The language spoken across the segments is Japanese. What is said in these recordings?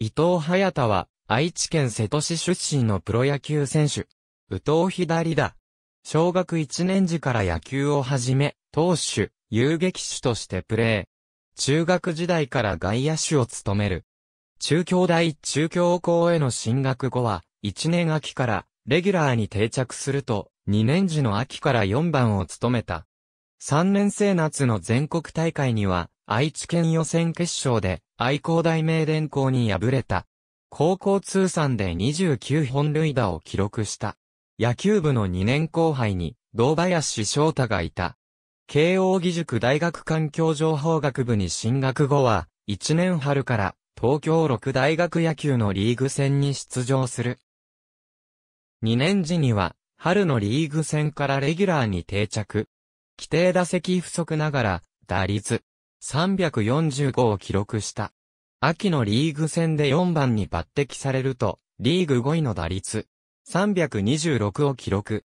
伊藤隼太は、愛知県瀬戸市出身のプロ野球選手。宇藤左だ。小学1年時から野球を始め、投手、遊撃手としてプレー。中学時代から外野手を務める。中京大中京校への進学後は、1年秋からレギュラーに定着すると、2年時の秋から4番を務めた。3年生夏の全国大会には、愛知県予選決勝で愛工大名電校に敗れた。高校通算で29本塁打を記録した。野球部の2年後輩に、堂林翔太がいた。慶応義塾大学環境情報学部に進学後は、1年春から東京六大学野球のリーグ戦に出場する。2年時には、春のリーグ戦からレギュラーに定着。規定打席不足ながら、打率、345を記録した。秋のリーグ戦で4番に抜擢されると、リーグ5位の打率、326を記録。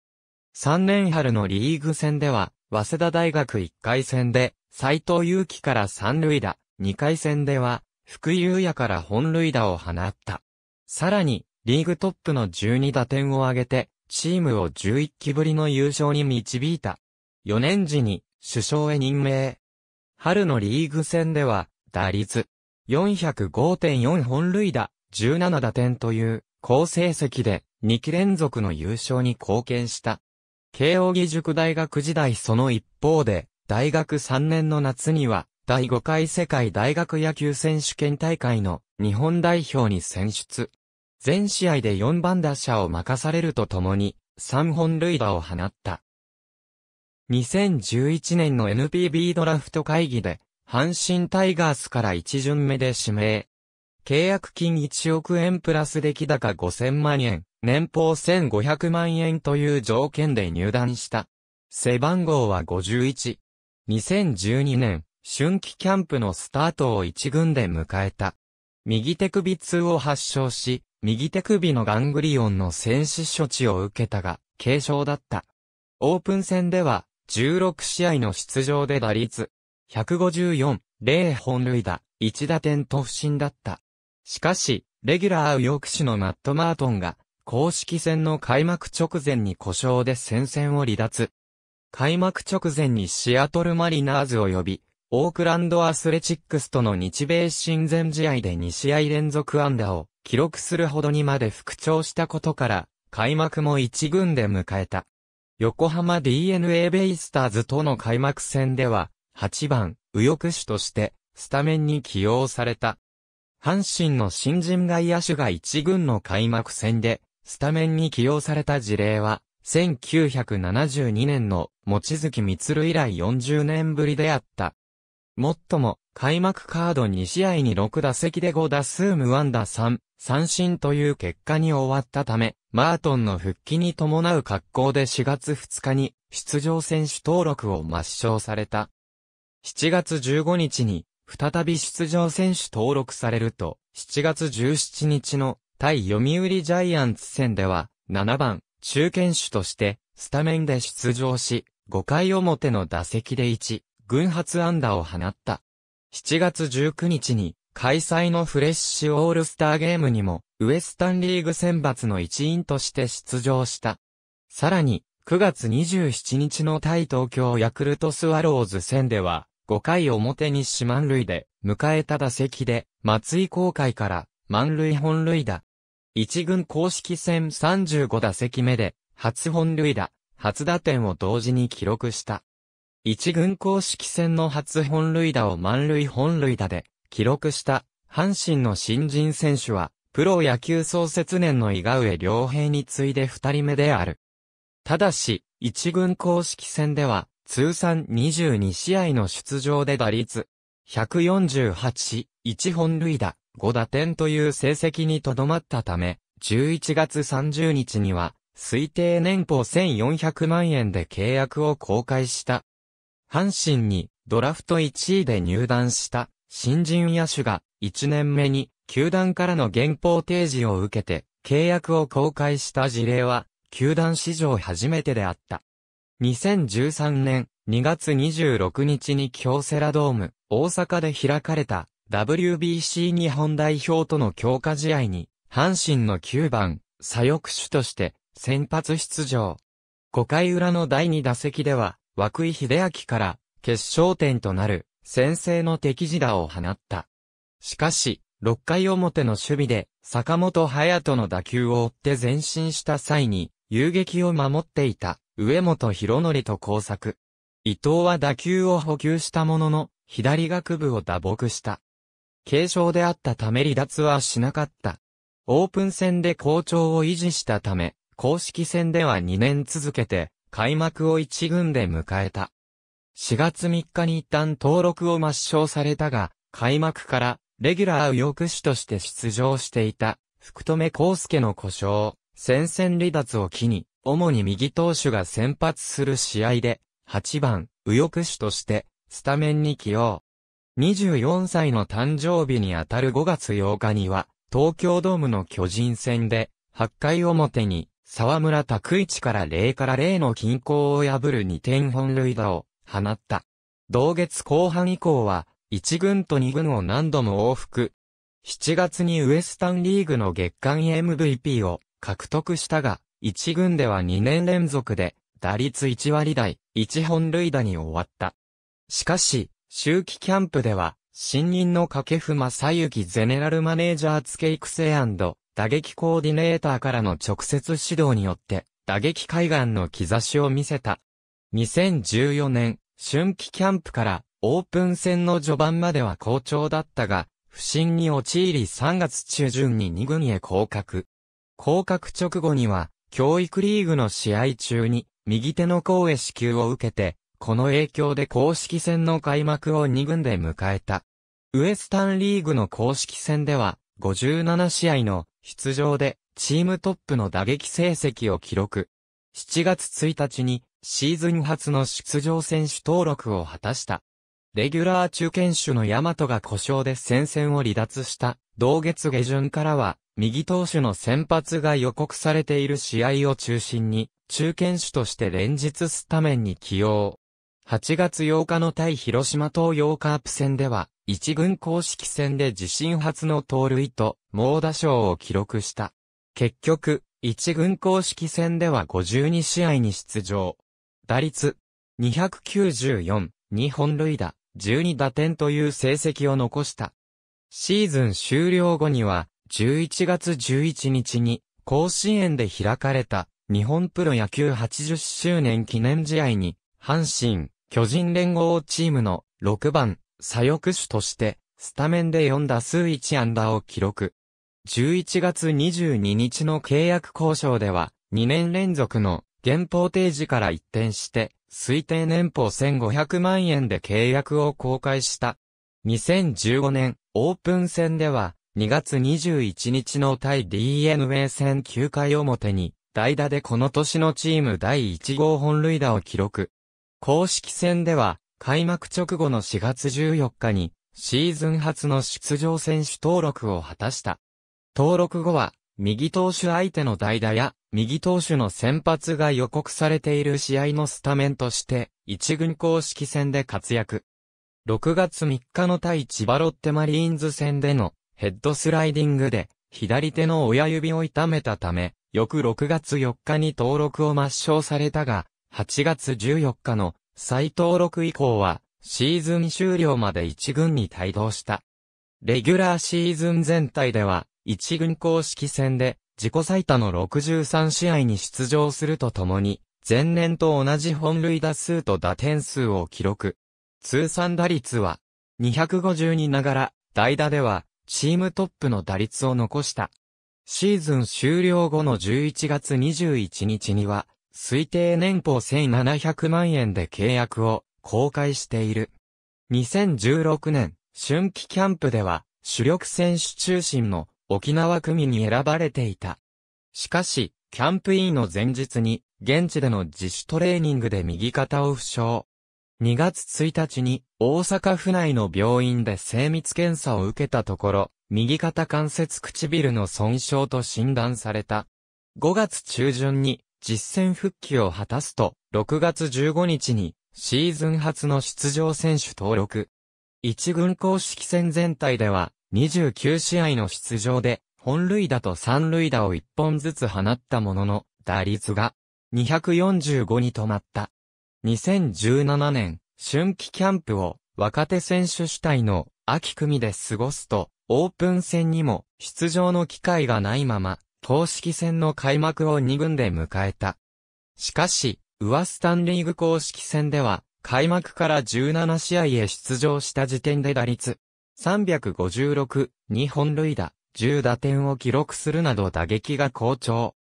3年春のリーグ戦では、早稲田大学1回戦で、斎藤祐樹から3塁打、2回戦では、福井優也から本塁打を放った。さらに、リーグトップの12打点を挙げて、チームを11期ぶりの優勝に導いた。4年時に、首相へ任命。春のリーグ戦では、打率405.4本塁打、17打点という好成績で2期連続の優勝に貢献した。慶応義塾大学時代その一方で、大学3年の夏には、第5回世界大学野球選手権大会の日本代表に選出。全試合で4番打者を任されるとともに、3本塁打を放った。2011年の NPB ドラフト会議で、阪神タイガースから一巡目で指名。契約金1億円プラス出来高5000万円、年俸1500万円という条件で入団した。背番号は51。2012年、春季キャンプのスタートを一軍で迎えた。右手首痛を発症し、右手首のガングリオンの戦死処置を受けたが、軽症だった。オープン戦では、16試合の出場で打率、154、0本塁打、1打点と不振だった。しかし、レギュラー右翼手のマット・マートンが、公式戦の開幕直前に故障で戦線を離脱。開幕直前にシアトルマリナーズを呼び、オークランドアスレチックスとの日米親善試合で2試合連続安打を記録するほどにまで復調したことから、開幕も1軍で迎えた。横浜 DNA ベイスターズとの開幕戦では、8番、右翼手として、スタメンに起用された。阪神の新人外野手が1軍の開幕戦で、スタメンに起用された事例は、1972年の、望月光以来40年ぶりであった。もっとも、開幕カード2試合に6打席で5打数無安打3、三振という結果に終わったため、マートンの復帰に伴う格好で4月2日に出場選手登録を抹消された。7月15日に再び出場選手登録されると、7月17日の対読売ジャイアンツ戦では、7番、中堅手として、スタメンで出場し、5回表の打席で1、群発安打を放った。7月19日に開催のフレッシュオールスターゲームにもウエスタンリーグ選抜の一員として出場した。さらに、9月27日の対東京ヤクルトスワローズ戦では、5回表に四万塁で、迎えた打席で、松井公開から満塁本塁打。一軍公式戦35打席目で、初本塁打、初打点を同時に記録した。一軍公式戦の初本塁打を満塁本塁打で記録した阪神の新人選手は、プロ野球創設年の伊賀上良平に次いで二人目である。ただし、一軍公式戦では、通算22試合の出場で打率、148、1本塁打、5打点という成績にとどまったため、11月30日には、推定年俸1400万円で契約を公開した。阪神にドラフト1位で入団した新人野手が1年目に球団からの原稿提示を受けて契約を公開した事例は球団史上初めてであった。2013年2月26日に京セラドーム大阪で開かれた WBC 日本代表との強化試合に阪神の9番左翼手として先発出場。5回裏の第2打席では涌井秀明から決勝点となる先制の敵地打を放った。しかし、6回表の守備で坂本隼人の打球を追って前進した際に、遊撃を守っていた上本博則と交錯。伊藤は打球を補給したものの、左学部を打撲した。軽傷であったため離脱はしなかった。オープン戦で好調を維持したため、公式戦では2年続けて、開幕を一軍で迎えた。4月3日に一旦登録を抹消されたが、開幕からレギュラー右翼手として出場していた福留孝介の故障、戦線離脱を機に、主に右投手が先発する試合で、8番、右翼手として、スタメンに起用。24歳の誕生日にあたる5月8日には、東京ドームの巨人戦で、8回表に、沢村拓一から0から0の均衡を破る2点本塁打を放った。同月後半以降は、1軍と2軍を何度も往復。7月にウエスタンリーグの月間 MVP を獲得したが、1軍では2年連続で、打率1割台、1本塁打に終わった。しかし、周期キャンプでは、新任の掛布正幸ゼネラルマネージャー付け育成打撃コーディネーターからの直接指導によって、打撃海岸の兆しを見せた。2014年、春季キャンプからオープン戦の序盤までは好調だったが、不振に陥り3月中旬に2軍へ降格。降格直後には、教育リーグの試合中に、右手の甲へ支給を受けて、この影響で公式戦の開幕を2軍で迎えた。ウエスタンリーグの公式戦では、57試合の出場でチームトップの打撃成績を記録。7月1日にシーズン初の出場選手登録を果たした。レギュラー中堅手の大和が故障で戦線を離脱した同月下旬からは右投手の先発が予告されている試合を中心に中堅手として連日スタメンに起用。8月8日の対広島東洋カープ戦では、一軍公式戦で自身初の盗塁と、猛打賞を記録した。結局、一軍公式戦では52試合に出場。打率294、2本塁打、12打点という成績を残した。シーズン終了後には、11月11日に、甲子園で開かれた、日本プロ野球80周年記念試合に、阪神、巨人連合チームの6番、左翼手として、スタメンで4打数1安打を記録。11月22日の契約交渉では、2年連続の現法提示から一転して、推定年俸1500万円で契約を公開した。2015年、オープン戦では、2月21日の対 DNA 戦9回表に、代打でこの年のチーム第1号本塁打を記録。公式戦では、開幕直後の4月14日に、シーズン初の出場選手登録を果たした。登録後は、右投手相手の代打や、右投手の先発が予告されている試合のスタメンとして、一軍公式戦で活躍。6月3日の対千葉ロッテマリーンズ戦でのヘッドスライディングで、左手の親指を痛めたため、翌6月4日に登録を抹消されたが、8月14日の再登録以降は、シーズン終了まで一軍に帯同した。レギュラーシーズン全体では、一軍公式戦で自己最多の63試合に出場するとともに、前年と同じ本塁打数と打点数を記録。通算打率は2 5にながら、代打ではチームトップの打率を残した。シーズン終了後の11月21日には、推定年俸1700万円で契約を公開している。2016年、春季キャンプでは、主力選手中心の沖縄組に選ばれていた。しかし、キャンプインの前日に、現地での自主トレーニングで右肩を負傷。2月1日に、大阪府内の病院で精密検査を受けたところ、右肩関節唇の損傷と診断された。5月中旬に、実戦復帰を果たすと、6月15日に、シーズン初の出場選手登録。一軍公式戦全体では、29試合の出場で、本塁打と三塁打を1本ずつ放ったものの、打率が245に止まった。2017年、春季キャンプを若手選手主体の秋組で過ごすと、オープン戦にも出場の機会がないまま、公式戦の開幕を2軍で迎えた。しかし、ウワスタンリーグ公式戦では、開幕から17試合へ出場した時点で打率356、2本塁打、10打点を記録するなど打撃が好調。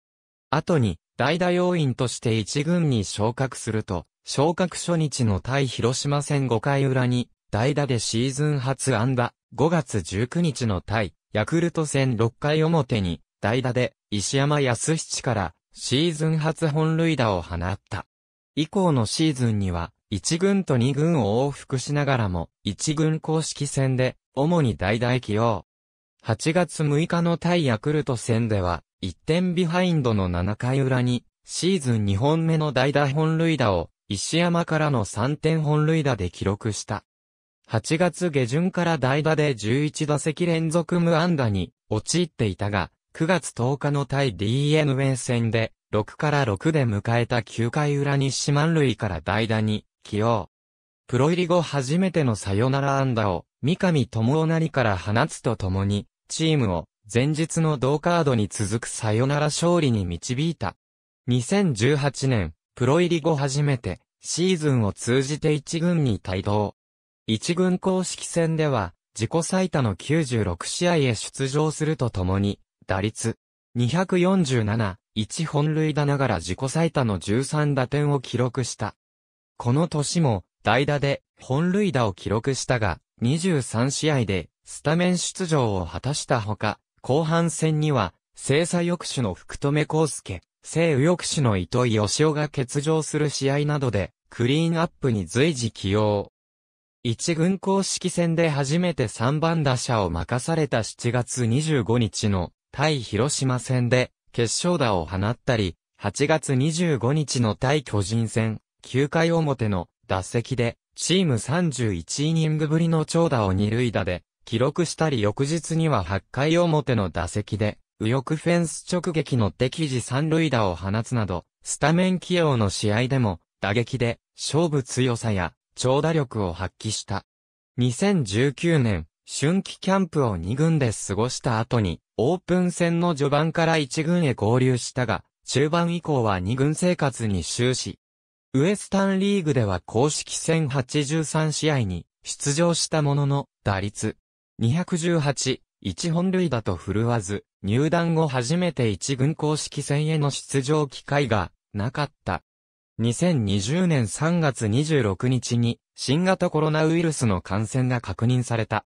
後に、代打要員として一軍に昇格すると、昇格初日の対広島戦5回裏に、代打でシーズン初安打、5月19日の対、ヤクルト戦6回表に、代打で、石山康七から、シーズン初本塁打を放った。以降のシーズンには、1軍と2軍を往復しながらも、1軍公式戦で、主に代々起用。8月6日の対ヤクルト戦では、1点ビハインドの7回裏に、シーズン2本目の代打本塁打を、石山からの3点本塁打で記録した。8月下旬から代打で11打席連続無安打に陥っていたが、9月10日の対 DNA 戦で、6から6で迎えた9回裏に四万塁から代打に起用。プロ入り後初めてのサヨナラ安打を三上智成から放つとともに、チームを前日の同カードに続くサヨナラ勝利に導いた。2018年、プロ入り後初めて、シーズンを通じて一軍に帯同。一軍公式戦では、自己最多の96試合へ出場するとともに、打率247、1本塁打ながら自己最多の13打点を記録した。この年も、代打で本塁打を記録したが、23試合でスタメン出場を果たしたほか、後半戦には、正左抑止の福留康介、正右翼止の糸井義雄が欠場する試合などで、クリーンアップに随時起用。一軍公式戦で初めて3番打者を任された7月25日の対広島戦で決勝打を放ったり、8月25日の対巨人戦9回表の打席でチーム31イニングぶりの長打を二塁打で、記録したり翌日には8回表の打席で、右翼フェンス直撃の敵時三塁打を放つなど、スタメン起用の試合でも、打撃で、勝負強さや、長打力を発揮した。2019年、春季キャンプを2軍で過ごした後に、オープン戦の序盤から1軍へ合流したが、中盤以降は2軍生活に終始、ウエスタンリーグでは公式戦83試合に出場したものの、打率218、1本塁打と振るわず、入団後初めて1軍公式戦への出場機会がなかった。2020年3月26日に新型コロナウイルスの感染が確認された。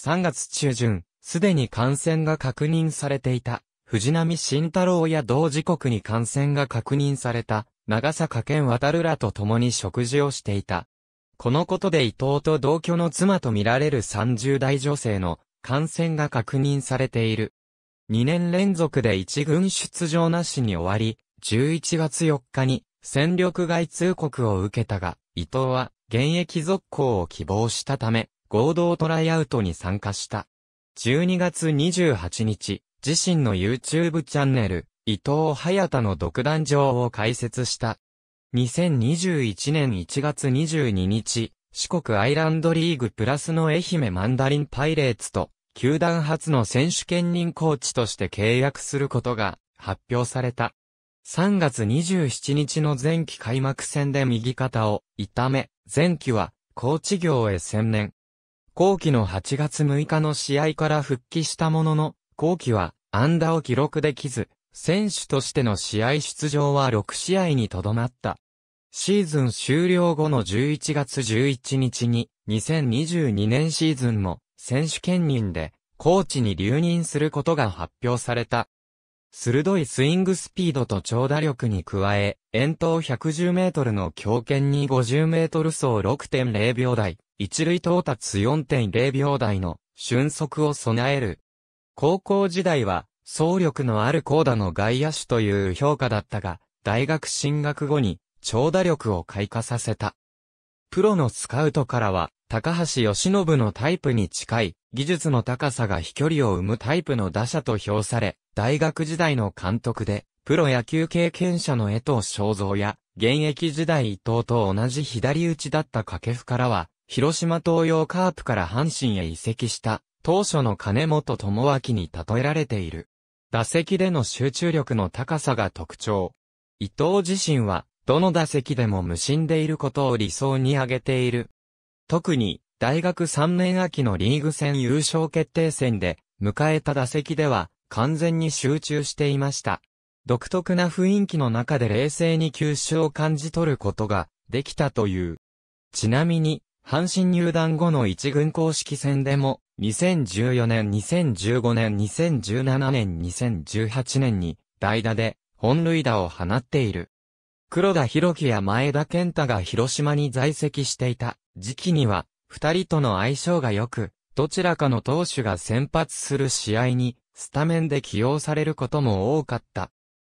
3月中旬、すでに感染が確認されていた藤波慎太郎や同時刻に感染が確認された長坂健渡るらと共に食事をしていた。このことで伊藤と同居の妻と見られる30代女性の感染が確認されている。2年連続で一軍出場なしに終わり、11月4日に戦力外通告を受けたが、伊藤は現役続行を希望したため、合同トライアウトに参加した。12月28日、自身の YouTube チャンネル、伊藤早田の独壇場を開設した。2021年1月22日、四国アイランドリーグプラスの愛媛マンダリンパイレーツと、球団初の選手兼任コーチとして契約することが発表された。3月27日の前期開幕戦で右肩を痛め、前期はコーチ業へ専念。後期の8月6日の試合から復帰したものの、後期は安打を記録できず、選手としての試合出場は6試合にとどまった。シーズン終了後の11月11日に2022年シーズンも選手兼任でコーチに留任することが発表された。鋭いスイングスピードと長打力に加え、遠投110メートルの強肩に50メートル走6.0秒台、一塁到達4.0秒台の瞬足を備える。高校時代は総力のある高打の外野手という評価だったが、大学進学後に長打力を開花させた。プロのスカウトからは、高橋義信のタイプに近い、技術の高さが飛距離を生むタイプの打者と評され、大学時代の監督で、プロ野球経験者の江藤正造や、現役時代伊藤と同じ左打ちだった掛布からは、広島東洋カープから阪神へ移籍した、当初の金本智明に例えられている。打席での集中力の高さが特徴。伊藤自身は、どの打席でも無心でいることを理想に挙げている。特に、大学3年秋のリーグ戦優勝決定戦で、迎えた打席では、完全に集中していました。独特な雰囲気の中で冷静に吸収を感じ取ることが、できたという。ちなみに、阪神入団後の一軍公式戦でも、2014年、2015年、2017年、2018年に代打で本塁打を放っている。黒田博樹や前田健太が広島に在籍していた時期には、二人との相性が良く、どちらかの投手が先発する試合に、スタメンで起用されることも多かった。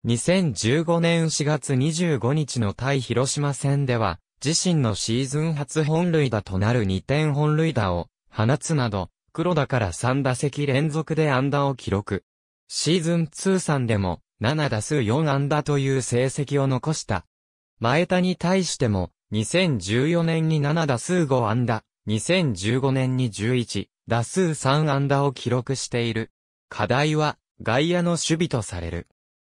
2015年4月25日の対広島戦では、自身のシーズン初本塁打となる2点本塁打を放つなど、黒田から3打席連続で安打を記録。シーズン通算でも7打数4安打という成績を残した。前田に対しても、2014年に7打数5安打、2015年に11打数3安打を記録している。課題は外野の守備とされる。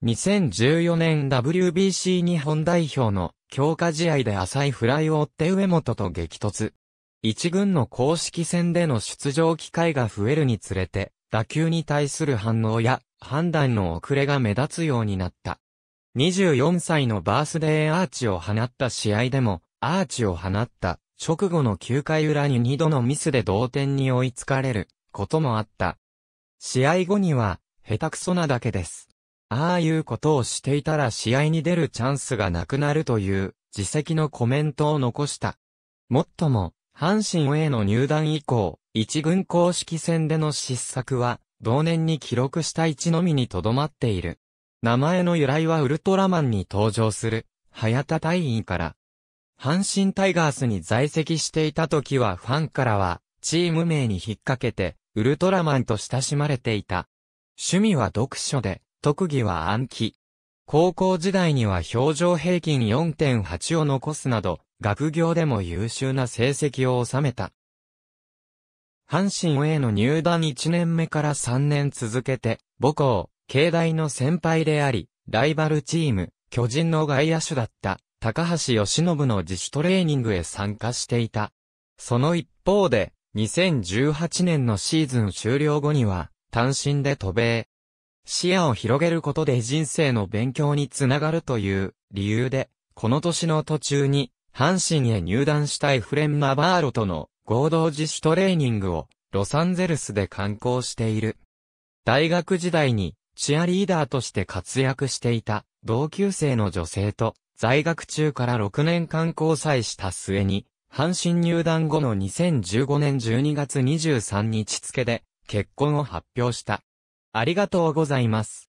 2014年 WBC 日本代表の強化試合で浅いフライを追って上本と激突。一軍の公式戦での出場機会が増えるにつれて、打球に対する反応や判断の遅れが目立つようになった。24歳のバースデーアーチを放った試合でも、アーチを放った直後の9回裏に2度のミスで同点に追いつかれることもあった。試合後には、下手くそなだけです。ああいうことをしていたら試合に出るチャンスがなくなるという自責のコメントを残した。もっとも、阪神への入団以降、一軍公式戦での失策は、同年に記録した一のみにとどまっている。名前の由来はウルトラマンに登場する、早田隊員から。阪神タイガースに在籍していた時はファンからは、チーム名に引っ掛けて、ウルトラマンと親しまれていた。趣味は読書で、特技は暗記。高校時代には表情平均4.8を残すなど、学業でも優秀な成績を収めた。阪神への入団1年目から3年続けて、母校、慶大の先輩であり、ライバルチーム、巨人の外野手だった、高橋義信の自主トレーニングへ参加していた。その一方で、2018年のシーズン終了後には、単身で渡米。視野を広げることで人生の勉強につながるという理由で、この年の途中に阪神へ入団したエフレン・マバーロとの合同自主トレーニングをロサンゼルスで観光している。大学時代にチアリーダーとして活躍していた同級生の女性と在学中から6年間交際した末に、阪神入団後の2015年12月23日付で結婚を発表した。ありがとうございます。